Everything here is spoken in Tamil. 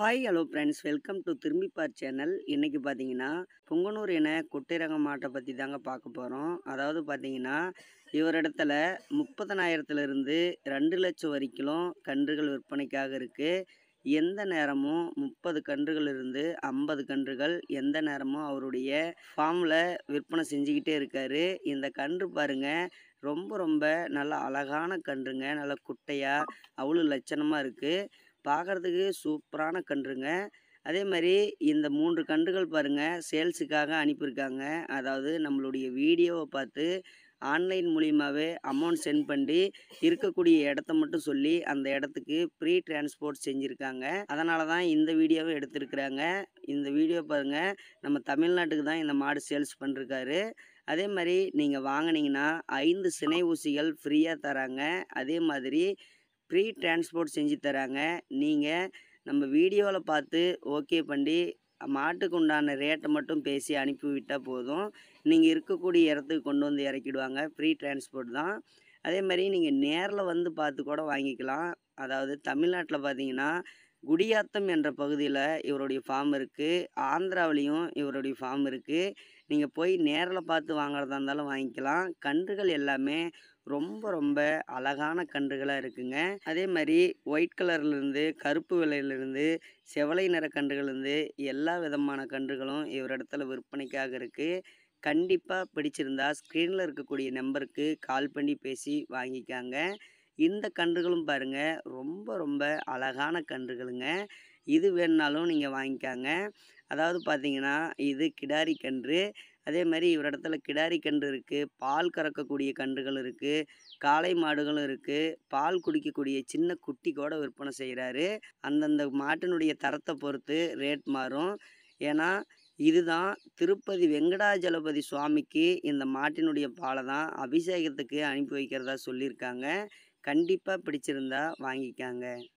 hi hello friends welcome to Thirumbipaar channel இன்றைக்கி பார்த்தீங்கன்னா பொங்கனூர் என குட்டிரக மாட்டை பற்றி தாங்க பார்க்க போகிறோம் அதாவது பார்த்தீங்கன்னா இவரிடத்துல முப்பதனாயிரத்துலேருந்து ரெண்டு லட்சம் வரைக்கும் கன்றுகள் விற்பனைக்காக இருக்குது எந்த நேரமும் முப்பது கன்றுகள் இருந்து ஐம்பது கன்றுகள் எந்த நேரமும் அவருடைய ஃபார்மில் விற்பனை செஞ்சுக்கிட்டே இருக்கார் இந்த கன்று பாருங்கள் ரொம்ப ரொம்ப நல்ல அழகான கன்றுங்க நல்ல குட்டையாக அவ்வளோ லட்சணமாக இருக்குது பார்க்குறதுக்கு சூப்பரான கன்றுங்க அதே மாதிரி இந்த மூன்று கன்றுகள் பாருங்கள் சேல்ஸுக்காக அனுப்பியிருக்காங்க அதாவது நம்மளுடைய வீடியோவை பார்த்து ஆன்லைன் மூலியமாகவே அமௌண்ட் சென்ட் பண்ணி இருக்கக்கூடிய இடத்த மட்டும் சொல்லி அந்த இடத்துக்கு ஃப்ரீ டிரான்ஸ்போர்ட் செஞ்சுருக்காங்க அதனால தான் இந்த வீடியோவை எடுத்திருக்கிறாங்க இந்த வீடியோ பாருங்கள் நம்ம தமிழ்நாட்டுக்கு தான் இந்த மாடு சேல்ஸ் பண்ணிருக்காரு அதே மாதிரி நீங்கள் வாங்கினீங்கன்னா ஐந்து சினை ஊசிகள் ஃப்ரீயாக தராங்க அதே மாதிரி ஃப்ரீ டிரான்ஸ்போர்ட் செஞ்சு தராங்க நீங்கள் நம்ம வீடியோவில் பார்த்து ஓகே பண்ணி மாட்டுக்கு உண்டான ரேட்டை மட்டும் பேசி அனுப்பிவிட்டால் போதும் நீங்கள் இருக்கக்கூடிய இடத்துக்கு கொண்டு வந்து இறக்கிடுவாங்க ஃப்ரீ டிரான்ஸ்போர்ட் தான் அதே மாதிரி நீங்கள் நேரில் வந்து பார்த்து கூட வாங்கிக்கலாம் அதாவது தமிழ்நாட்டில் பார்த்தீங்கன்னா குடியாத்தம் என்ற பகுதியில் இவருடைய ஃபார்ம் இருக்குது ஆந்திராவிலையும் இவருடைய ஃபார்ம் இருக்குது நீங்கள் போய் நேரில் பார்த்து வாங்குறதா இருந்தாலும் வாங்கிக்கலாம் கன்றுகள் எல்லாமே ரொம்ப ரொம்ப அழகான கன்றுகளாக இருக்குங்க அதே மாதிரி ஒயிட் கலர்லேருந்து கருப்பு விலையிலேருந்து செவலை நிற கன்றுகள்லேருந்து எல்லா விதமான கன்றுகளும் இவரிடத்துல விற்பனைக்காக இருக்குது கண்டிப்பாக பிடிச்சிருந்தா ஸ்க்ரீனில் இருக்கக்கூடிய நம்பருக்கு கால் பண்ணி பேசி வாங்கிக்காங்க இந்த கன்றுகளும் பாருங்கள் ரொம்ப ரொம்ப அழகான கன்றுகளுங்க இது வேணுனாலும் நீங்கள் வாங்கிக்காங்க அதாவது பார்த்தீங்கன்னா இது கிடாரி கன்று அதே மாதிரி இவர் இடத்துல கிடாரி கன்று இருக்குது பால் கறக்கக்கூடிய கன்றுகள் இருக்குது காளை மாடுகளும் இருக்குது பால் குடிக்கக்கூடிய சின்ன குட்டி கூட விற்பனை செய்கிறாரு அந்தந்த மாட்டினுடைய தரத்தை பொறுத்து ரேட் மாறும் ஏன்னா இதுதான் திருப்பதி வெங்கடாஜலபதி சுவாமிக்கு இந்த மாட்டினுடைய பாலை தான் அபிஷேகத்துக்கு அனுப்பி வைக்கிறதா சொல்லியிருக்காங்க கண்டிப்பாக பிடிச்சிருந்தா வாங்கிக்காங்க